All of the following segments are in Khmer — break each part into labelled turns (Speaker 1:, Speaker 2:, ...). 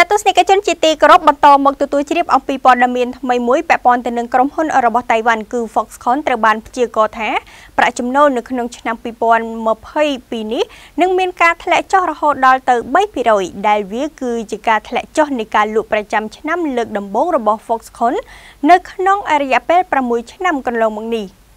Speaker 1: ចាត់ទស្សនិកជនជាទីគោរពបន្តមកទទួលជ្រាបអំពីព័ត៌មានថ្មីមួយពាក់ព័ន្ធទៅនឹងក្រុមហ៊ុនរបស់តៃវ៉ាន់គឺ Foxconn ត្រូវបានព្យាករណ៍ថាប្រាក់ចំណូលនៅក្នុងឆ្នាំ2022នេះនឹងមានការធ្លាក់ចុះរហូតដល់ទៅ3%ដែលវាគឺជាការធ្លាក់ចុះនៃការលក់ប្រចាំឆ្នាំលើក ដំបូងរបស់ Foxconn នៅក្នុងរយៈពេល6ឆ្នាំកន្លងមកនេះ។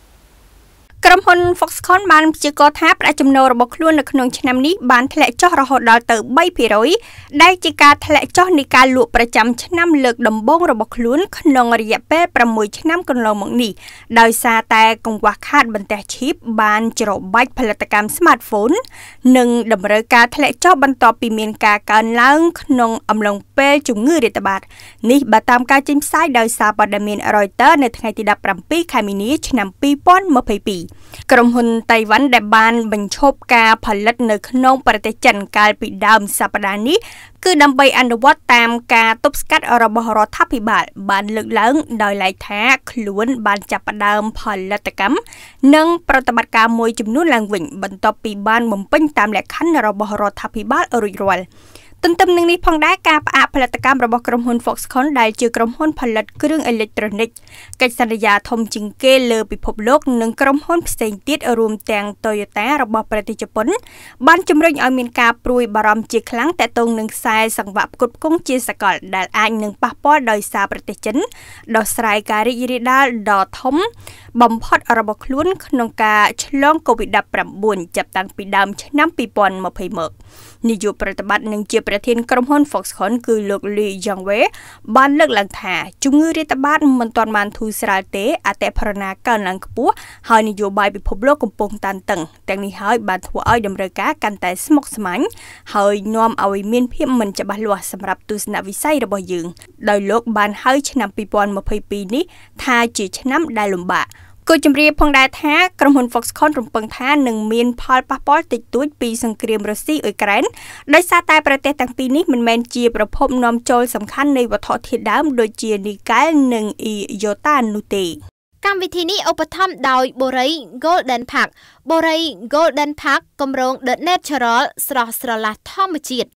Speaker 1: ក្រុមហ៊ុន Foxconn បានព្យាករណ៍ថាប្រាក់ចំណូលរបស់ខ្លួននៅក្នុងឆ្នាំនេះបានធ្លាក់ចុះរហូតដល់ទៅ3%ដែលជាការធ្លាក់ចុះនៃការលក់ប្រចាំឆ្នាំលើកដំបូងរបស់ខ្លួន ក្នុងរយៈពេល6ឆ្នាំកន្លងមកនេះដោយសារតែកង្វះខាត បន្ទះឈីបបានច្របាច់ផលិតកម្ម smartphone និងតម្រូវការធ្លាក់ចុះបន្ទាប់ពីមានការកើនឡើង ក្នុង អំឡុងពេលជំងឺរាតត្បាតនេះបើតាមការចេញផ្សាយដោយសារព័ត៌មាន Reuters នៅថ្ងៃទី17ខែមីនា ឆ្នាំ2022ក្រុមហ៊ុនតៃវ៉ាន់ដែលបានបញ្ឈប់ការផលិតនៅ ក្នុង ប្រទេសចិន កាលពីដើមសប្តាហ៍នេះគឺដើម្បីអនុវត្តតាមការទប់ស្កាត់ របស់រដ្ឋាភិបាលបានលើកឡើងដោយឡែកថា ខ្លួនបានចាប់ផ្ដើមផលិតកម្មនិង ប្រតិបត្តិការមួយចំនួនឡើងវិញ បន្ទាប់ពីបានបំពេញតាមលក្ខខណ្ឌរបស់រដ្ឋាភិបាលរួចរាល់ទន្ទឹមនឹងនេះផងដែរការផ្អាកផលិតកម្មរបស់ក្រុមហ៊ុន Foxconn ដែលជាក្រុមហ៊ុនផលិតគ្រឿងអេឡិចត្រូនិកកិច្ចសន្យាធំជាងគេលើពិភពលោកនិងក្រុមហ៊ុនផ្សេងទៀតរួមទាំង Toyota របស់ប្រទេសជប៉ុនបានជំរុញឲ្យមានការព្រួយបារម្ភជាខ្លាំងទាក់ទងនឹងខ្សែសង្វាក់ផ្គត់ផ្គង់ជាសកលដែលអាចនឹងប៉ះពាល់ដោយសារប្រទេសចិនដោះស្រាយការរីករាលដាលដ៏ធំបំផុតរបស់ខ្លួនក្នុងការឆ្លង COVID-19 ចាប់តាំងពីដើមឆ្នាំ2020មកនាយកប្រតិបត្តិនិងជាប្រធានក្រុមហ៊ុន Foxconn គឺលោក Lee Yang-wei បានលើកឡើងថាជំងឺរាតត្បាតមិនទាន់បានធូរស្រាលទេអតិផរណាកើនឡើងខ្ពស់ហើយនយោបាយពិភពលោកកំពុងតានតឹងទាំងនេះហើយបានធ្វើឲ្យតម្រូវការកាន់តែស្មុគស្មាញហើយនាំឲ្យមានភាពមិនច្បាស់លាស់សម្រាប់ទស្សនវិស័យរបស់យើងដោយលោកបានហៅឆ្នាំ2022នេះ ថាជាឆ្នាំដែលលំបាកគូជំរាបផងដែរថាក្រុមហ៊ុន Foxconn រំពឹងថានឹងមាន ផលប៉ះពាល់តិចតួច ពីសង្គ្រាមរុស្ស៊ីអ៊ុយក្រែនដោយសារតែប្រទេសទាំងពីរនេះមិនមែនជាប្រភពនាំចូលសំខាន់នៃវត្ថុធាតុដើមដូចជានីកែលនិងអ៊ីយ៉ូតានោះទេកម្មវិធីនេះឧបត្ថម្ភដោយ Borei Golden Park Borei Golden Park គម្រោង The Natural ស្រស់ស្រឡះធម្មជាតិ